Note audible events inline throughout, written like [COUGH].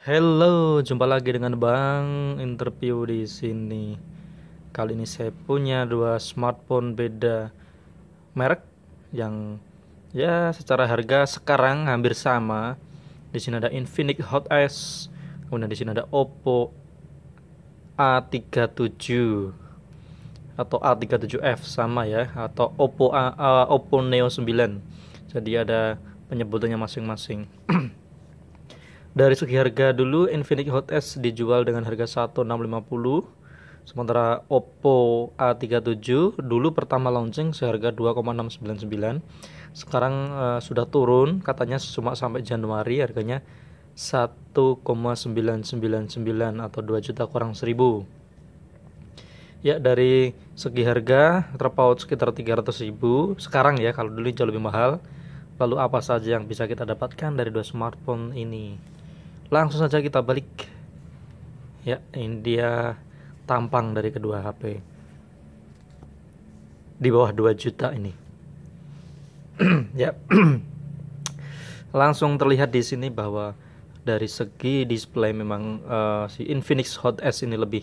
Hello, jumpa lagi dengan Bang Interview di sini. Kali ini saya punya dua smartphone beda merek yang ya secara harga sekarang hampir sama. Di sini ada Infinix Hot S, kemudian di sini ada Oppo A37 atau A37F sama ya atau Oppo A, uh, Oppo Neo 9. Jadi ada penyebutannya masing-masing. [CLEARS THROAT] Dari segi harga dulu Infinix Hot S dijual dengan harga 1650 sementara Oppo A37 dulu pertama launching seharga 2,699 sekarang uh, sudah turun katanya cuma sampai Januari harganya 1,999 atau 2 juta kurang 1000 ya dari segi harga terpaut sekitar 300.000 sekarang ya kalau dulu jauh lebih mahal lalu apa saja yang bisa kita dapatkan dari dua smartphone ini langsung saja kita balik ya ini dia tampang dari kedua HP di bawah 2 juta ini [CLEARS THROAT] ya [CLEARS THROAT] langsung terlihat di sini bahwa dari segi display memang uh, si Infinix Hot S ini lebih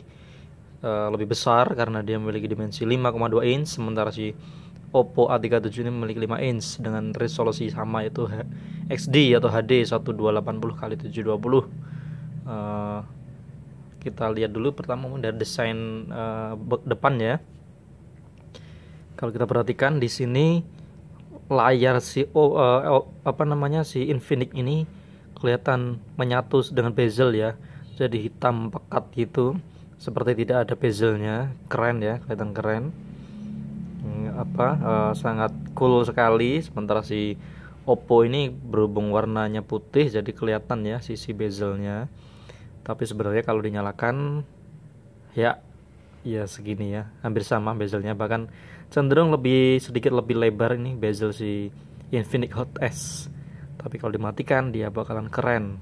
uh, lebih besar karena dia memiliki dimensi 5,2 inch sementara si Oppo A37 ini memiliki 5 inch dengan resolusi sama yaitu XD atau HD 1280 x 720 uh, kita lihat dulu pertama dari desain uh, ya. kalau kita perhatikan di sini layar si oh, uh, apa namanya si Infinix ini kelihatan menyatu dengan bezel ya jadi hitam pekat gitu seperti tidak ada bezelnya keren ya kelihatan keren apa uh, sangat cool sekali sementara si Oppo ini berhubung warnanya putih jadi kelihatan ya sisi bezelnya tapi sebenarnya kalau dinyalakan ya ya segini ya hampir sama bezelnya bahkan cenderung lebih sedikit lebih lebar ini bezel si Infinix Hot S tapi kalau dimatikan dia bakalan keren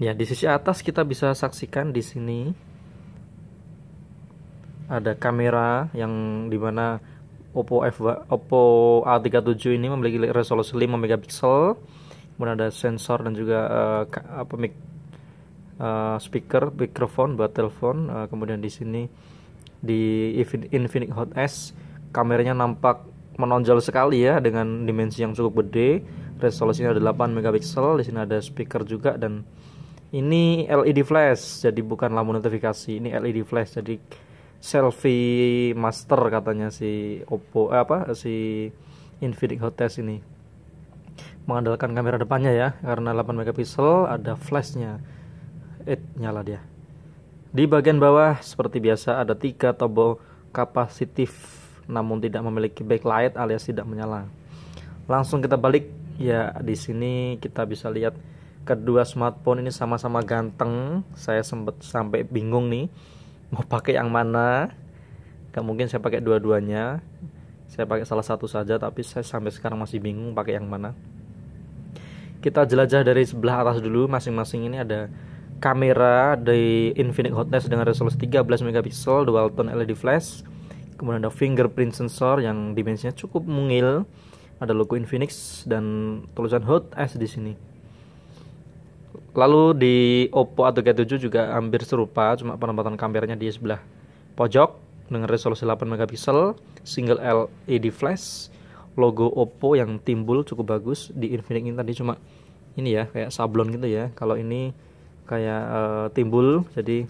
ya di sisi atas kita bisa saksikan di sini ada kamera yang dimana Oppo F Oppo A37 ini memiliki resolusi 5 megapiksel kemudian ada sensor dan juga uh, apa mic uh, speaker mikrofon buat telepon uh, kemudian di sini di Infinix Hot S kameranya nampak menonjol sekali ya dengan dimensi yang cukup gede resolusinya ada 8 megapiksel di sini ada speaker juga dan ini LED flash jadi bukan lampu notifikasi ini LED flash jadi selfie master katanya si Oppo eh, apa si Infinix Hot S ini mengandalkan kamera depannya ya karena 8 megapiksel ada flashnya it eh, nyala dia di bagian bawah seperti biasa ada tiga tombol kapasitif namun tidak memiliki backlight alias tidak menyala langsung kita balik ya di sini kita bisa lihat kedua smartphone ini sama-sama ganteng saya sempat sampai bingung nih mau pakai yang mana gak mungkin saya pakai dua-duanya saya pakai salah satu saja tapi saya sampai sekarang masih bingung pakai yang mana kita jelajah dari sebelah atas dulu masing-masing ini ada kamera dari Infinix Hotness dengan resolusi 13 megapiksel dual tone LED flash kemudian ada fingerprint sensor yang dimensinya cukup mungil ada logo Infinix dan tulisan Hot S di sini Lalu di Oppo A37 juga hampir serupa, cuma penempatan kameranya di sebelah pojok dengan resolusi 8 megapiksel, single LED flash, logo Oppo yang timbul cukup bagus di Infinix ini tadi cuma ini ya kayak sablon gitu ya. Kalau ini kayak e, timbul jadi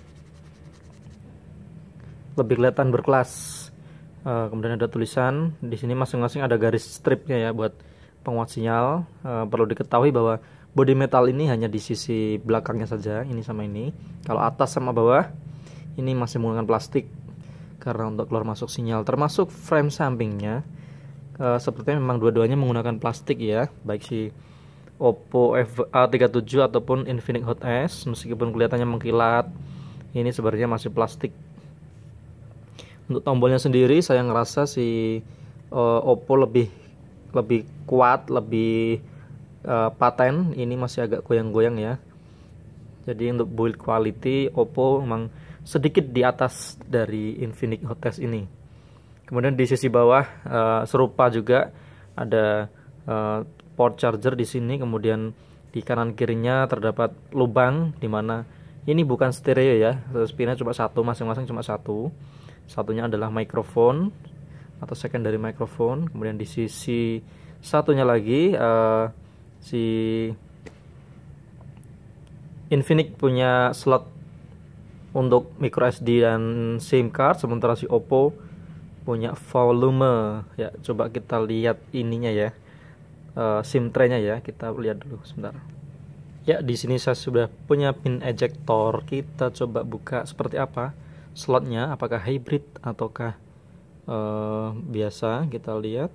lebih kelihatan berkelas. E, kemudian ada tulisan di sini masing-masing ada garis stripnya ya buat penguat sinyal. E, perlu diketahui bahwa body metal ini hanya di sisi belakangnya saja ini sama ini kalau atas sama bawah ini masih menggunakan plastik karena untuk keluar masuk sinyal termasuk frame sampingnya e, sepertinya memang dua-duanya menggunakan plastik ya baik si Oppo FA37 ataupun Infinix Hot S meskipun kelihatannya mengkilat ini sebenarnya masih plastik untuk tombolnya sendiri saya ngerasa si e, Oppo lebih lebih kuat lebih uh, paten ini masih agak goyang-goyang ya jadi untuk build quality Oppo memang sedikit di atas dari Infinix Hot Test ini kemudian di sisi bawah uh, serupa juga ada uh, port charger di sini kemudian di kanan kirinya terdapat lubang di mana ini bukan stereo ya spinnya cuma satu masing-masing cuma satu satunya adalah microphone atau secondary microphone kemudian di sisi satunya lagi uh, si Infinix punya slot untuk micro SD dan SIM card sementara si Oppo punya volume ya coba kita lihat ininya ya uh, SIM traynya ya kita lihat dulu sebentar ya di sini saya sudah punya pin ejector kita coba buka seperti apa slotnya apakah hybrid ataukah uh, biasa kita lihat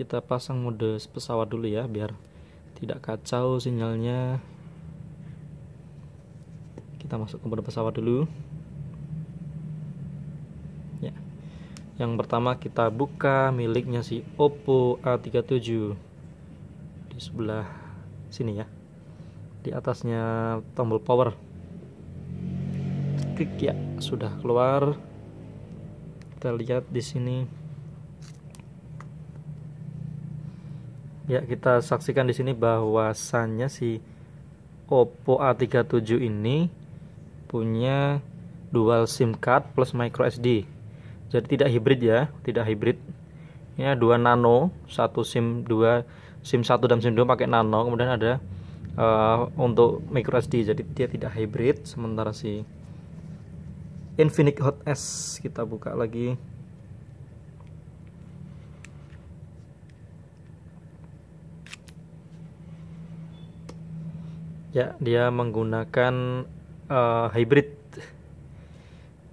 kita pasang mode pesawat dulu ya biar tidak kacau sinyalnya kita masuk ke mode pesawat dulu ya yang pertama kita buka miliknya si Oppo A37 di sebelah sini ya di atasnya tombol power klik ya sudah keluar kita lihat di sini Ya, kita saksikan di sini bahwasannya si Oppo A37 ini punya dual SIM card plus micro SD. Jadi tidak hybrid ya, tidak hybrid. Ini ada ya, dua nano, satu SIM dua SIM 1 dan SIM 2 pakai nano, kemudian ada uh, untuk micro SD. Jadi dia tidak hybrid sementara si Infinix Hot S kita buka lagi Ya, dia menggunakan uh, hybrid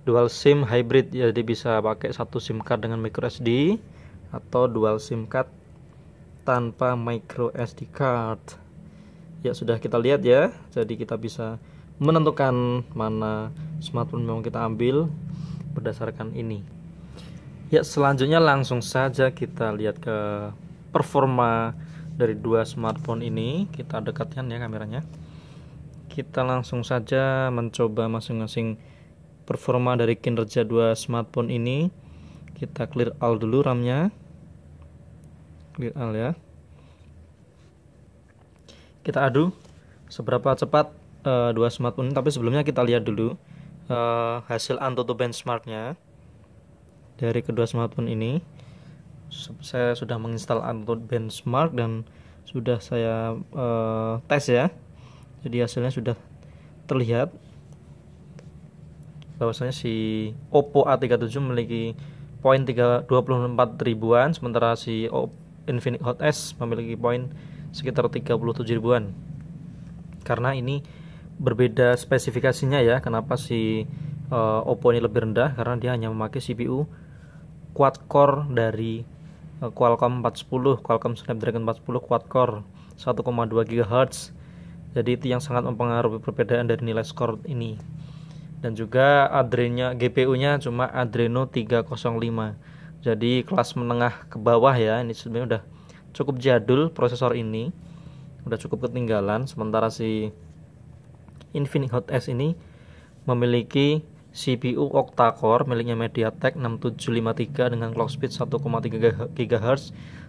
dual SIM hybrid jadi bisa pakai satu SIM card dengan micro SD atau dual SIM card tanpa micro SD card. Ya, sudah kita lihat ya. Jadi kita bisa menentukan mana smartphone yang kita ambil berdasarkan ini. Ya, selanjutnya langsung saja kita lihat ke performa dari dua smartphone ini. Kita dekatkan ya kameranya kita langsung saja mencoba masing-masing performa dari kinerja dua smartphone ini kita clear all dulu RAM-nya clear all ya kita adu seberapa cepat uh, dua smartphone tapi sebelumnya kita lihat dulu uh, hasil Antutu nya dari kedua smartphone ini saya sudah menginstal Antutu benchmark dan sudah saya uh, tes ya jadi hasilnya sudah terlihat bahwasanya si Oppo A37 memiliki poin 24 ribuan sementara si Infinix Hot S memiliki poin sekitar 37 ribuan karena ini berbeda spesifikasinya ya kenapa si uh, Oppo ini lebih rendah karena dia hanya memakai CPU quad core dari uh, Qualcomm 410 Qualcomm Snapdragon 410 quad core 1,2 GHz jadi itu yang sangat mempengaruhi perbedaan dari nilai skor ini. Dan juga adrenya GPU-nya cuma Adreno 305. Jadi kelas menengah ke bawah ya, ini sebenarnya udah cukup jadul prosesor ini. Udah cukup ketinggalan sementara si Infinix Hot S ini memiliki CPU octa-core miliknya MediaTek 6753 dengan clock speed 1,3 GHz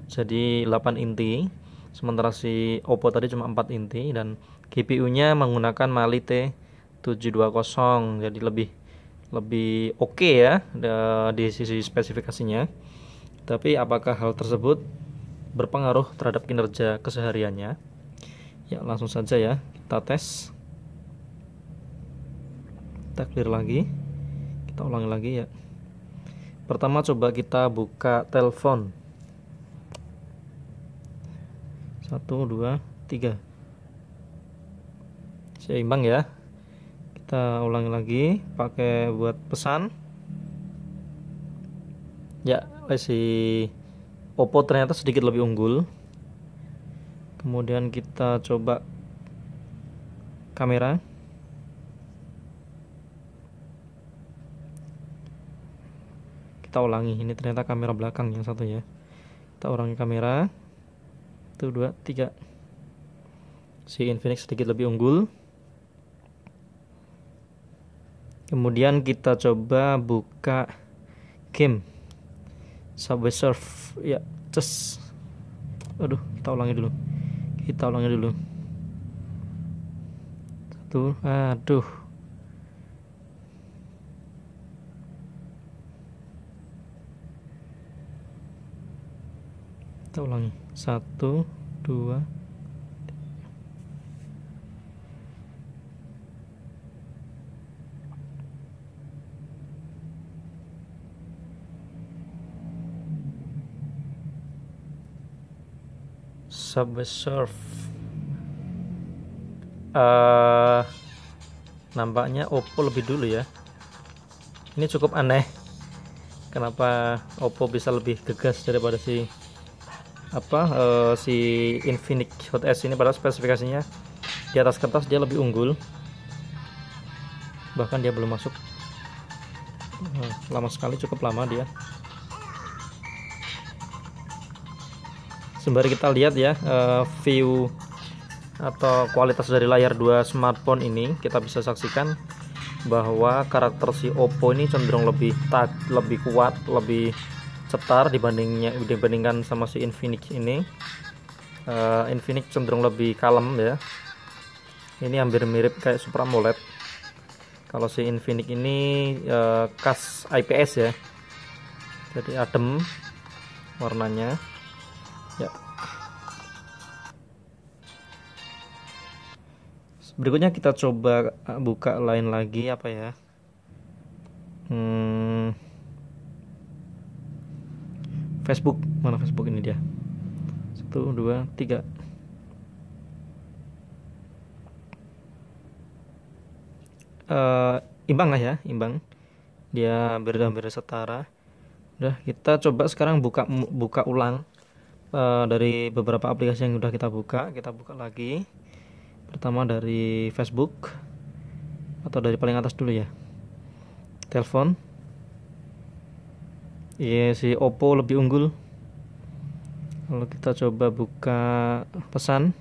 jadi 8 inti sementara si Oppo tadi cuma 4 inti dan GPU-nya menggunakan Mali T720 jadi lebih lebih oke okay ya di sisi spesifikasinya. Tapi apakah hal tersebut berpengaruh terhadap kinerja kesehariannya? Ya, langsung saja ya. Kita tes. Kita clear lagi. Kita ulangi lagi ya. Pertama coba kita buka telepon. Satu, dua, tiga seimbang ya kita ulangi lagi pakai buat pesan ya eh, si Oppo ternyata sedikit lebih unggul kemudian kita coba kamera kita ulangi ini ternyata kamera belakang yang satu ya kita ulangi kamera itu dua tiga si Infinix sedikit lebih unggul kemudian kita coba buka game subway surf ya tes, aduh kita ulangi dulu kita ulangi dulu satu aduh kita ulangi satu dua subsurf uh, eh, nampaknya Oppo lebih dulu ya ini cukup aneh kenapa Oppo bisa lebih gegas daripada si apa uh, si Infinix Hot S ini padahal spesifikasinya di atas kertas dia lebih unggul bahkan dia belum masuk hmm, lama sekali cukup lama dia sembari kita lihat ya eh, view atau kualitas dari layar dua smartphone ini kita bisa saksikan bahwa karakter si Oppo ini cenderung lebih tak lebih kuat lebih cetar dibandingnya dibandingkan sama si Infinix ini uh, Infinix cenderung lebih kalem ya ini hampir mirip kayak Super AMOLED kalau si Infinix ini uh, khas IPS ya jadi adem warnanya berikutnya kita coba eh, buka lain lagi apa ya hmm, Facebook mana Facebook ini dia satu dua tiga uh, imbang lah ya imbang dia berbeda-beda setara udah kita coba sekarang buka buka ulang uh, dari beberapa aplikasi yang sudah kita buka kita buka lagi pertama dari Facebook atau dari paling atas dulu ya telepon iya yeah, si Oppo lebih unggul lalu kita coba buka pesan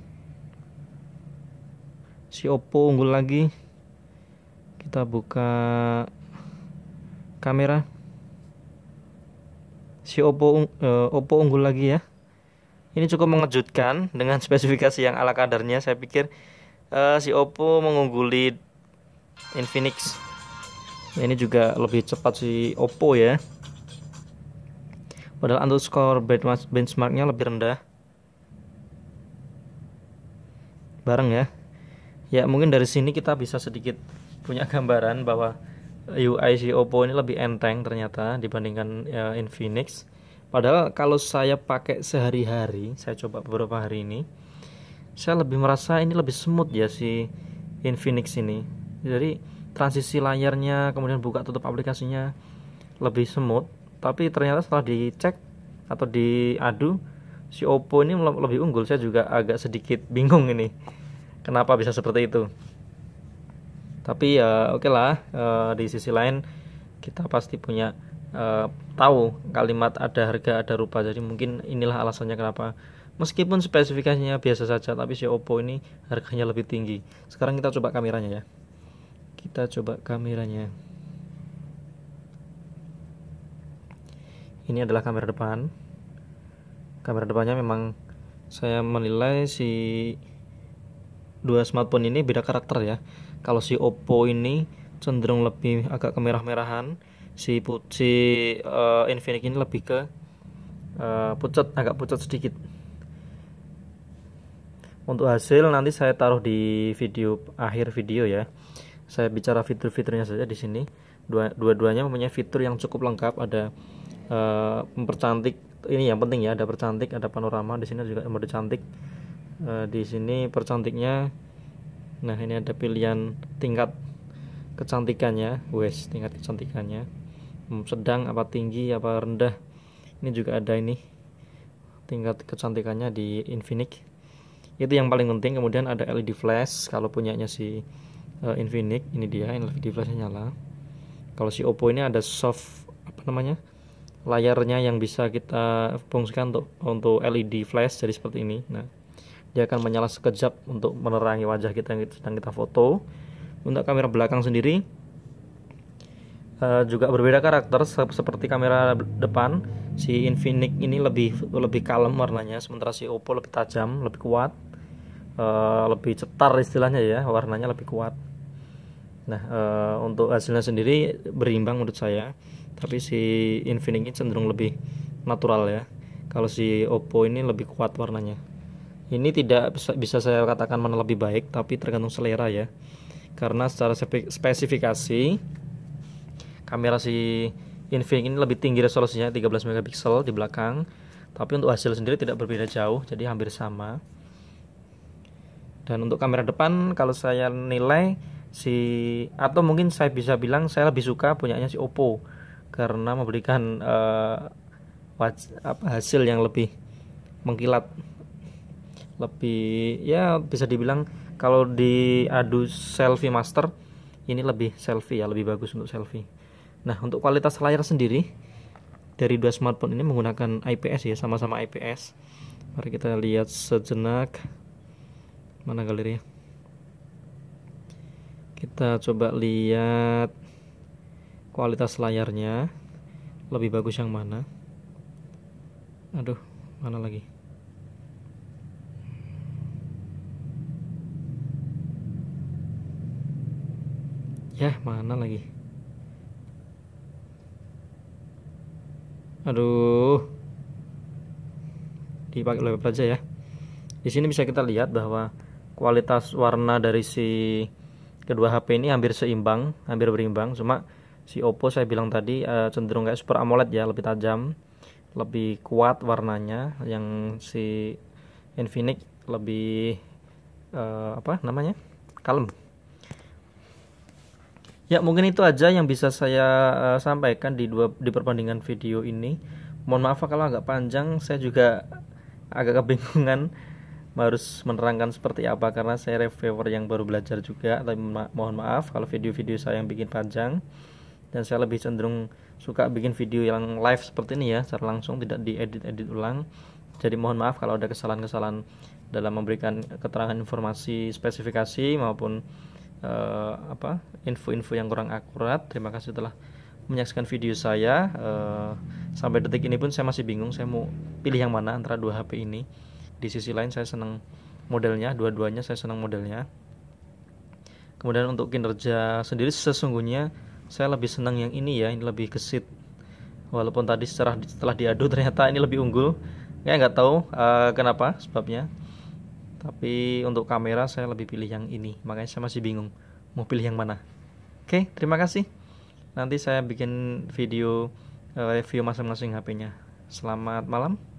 si Oppo unggul lagi kita buka kamera si Oppo uh, Oppo unggul lagi ya ini cukup mengejutkan dengan [LAUGHS] spesifikasi yang ala kadarnya saya pikir uh, si Oppo mengungguli Infinix ini juga lebih cepat si Oppo ya padahal underscore benchmarknya lebih rendah bareng ya ya mungkin dari sini kita bisa sedikit punya gambaran bahwa UI si Oppo ini lebih enteng ternyata dibandingkan uh, Infinix padahal kalau saya pakai sehari-hari saya coba beberapa hari ini saya lebih merasa ini lebih smooth ya si Infinix ini jadi transisi layarnya kemudian buka tutup aplikasinya lebih smooth tapi ternyata setelah dicek atau diadu si Oppo ini lebih unggul saya juga agak sedikit bingung ini kenapa bisa seperti itu tapi ya oke okay lah e, di sisi lain kita pasti punya e, tahu kalimat ada harga ada rupa jadi mungkin inilah alasannya kenapa meskipun spesifikasinya biasa saja tapi si Oppo ini harganya lebih tinggi sekarang kita coba kameranya ya kita coba kameranya ini adalah kamera depan kamera depannya memang saya menilai si dua smartphone ini beda karakter ya kalau si Oppo ini cenderung lebih agak kemerah-merahan si si uh, Infinix ini lebih ke uh, pucat agak pucat sedikit untuk hasil nanti saya taruh di video akhir video ya saya bicara fitur-fiturnya saja di sini dua-duanya dua mempunyai fitur yang cukup lengkap ada uh, mempercantik ini yang penting ya ada percantik ada panorama di sini juga mode cantik uh, eh, di sini percantiknya nah ini ada pilihan tingkat kecantikannya wes tingkat kecantikannya hmm, sedang apa tinggi apa rendah ini juga ada ini tingkat kecantikannya di infinix itu yang paling penting kemudian ada LED flash kalau punyanya si uh, Infinix ini dia LED flashnya nyala kalau si Oppo ini ada soft apa namanya layarnya yang bisa kita fungsikan untuk untuk LED flash jadi seperti ini nah dia akan menyala sekejap untuk menerangi wajah kita yang sedang kita foto untuk kamera belakang sendiri uh, juga berbeda karakter seperti kamera depan si Infinix ini lebih lebih kalem warnanya sementara si Oppo lebih tajam lebih kuat uh, lebih cetar istilahnya ya warnanya lebih kuat nah uh, untuk hasilnya sendiri berimbang menurut saya tapi si Infinix ini cenderung lebih natural ya kalau si Oppo ini lebih kuat warnanya ini tidak bisa, bisa saya katakan mana lebih baik tapi tergantung selera ya karena secara spesifikasi kamera si Infinix ini lebih tinggi resolusinya 13 megapiksel di belakang tapi untuk hasil sendiri tidak berbeda jauh jadi hampir sama dan untuk kamera depan kalau saya nilai si atau mungkin saya bisa bilang saya lebih suka punyanya si Oppo karena memberikan uh, waj- apa hasil yang lebih mengkilat lebih ya bisa dibilang kalau di adu selfie master ini lebih selfie ya lebih bagus untuk selfie nah untuk kualitas layar sendiri dari dua smartphone ini menggunakan IPS ya sama-sama IPS mari kita lihat sejenak mana ya? kita coba lihat kualitas layarnya lebih bagus yang mana aduh mana lagi ya mana lagi aduh dipakai lebih aja ya di sini bisa kita lihat bahwa kualitas warna dari si kedua HP ini hampir seimbang, hampir berimbang. Cuma si Oppo saya bilang tadi uh, cenderung kayak Super AMOLED ya, lebih tajam, lebih kuat warnanya. Yang si Infinix lebih uh, apa namanya? kalem. Ya, mungkin itu aja yang bisa saya uh, sampaikan di dua di perbandingan video ini. Mohon maaf kalau agak panjang, saya juga agak kebingungan harus menerangkan seperti apa karena saya reviewer yang baru belajar juga tapi ma mohon maaf kalau video-video saya yang bikin panjang dan saya lebih cenderung suka bikin video yang live seperti ini ya secara langsung tidak diedit-edit ulang jadi mohon maaf kalau ada kesalahan-kesalahan dalam memberikan keterangan informasi spesifikasi maupun uh, apa info-info yang kurang akurat terima kasih telah menyaksikan video saya uh, sampai detik ini pun saya masih bingung saya mau pilih yang mana antara dua HP ini di sisi lain saya senang modelnya dua-duanya saya senang modelnya kemudian untuk kinerja sendiri sesungguhnya saya lebih senang yang ini ya ini lebih gesit walaupun tadi secara setelah diadu [LAUGHS] ternyata ini lebih unggul ya nggak tahu uh, kenapa sebabnya tapi untuk kamera saya lebih pilih yang ini makanya saya masih bingung mau pilih yang mana oke terima kasih nanti saya bikin video eh, review masing-masing HP-nya selamat malam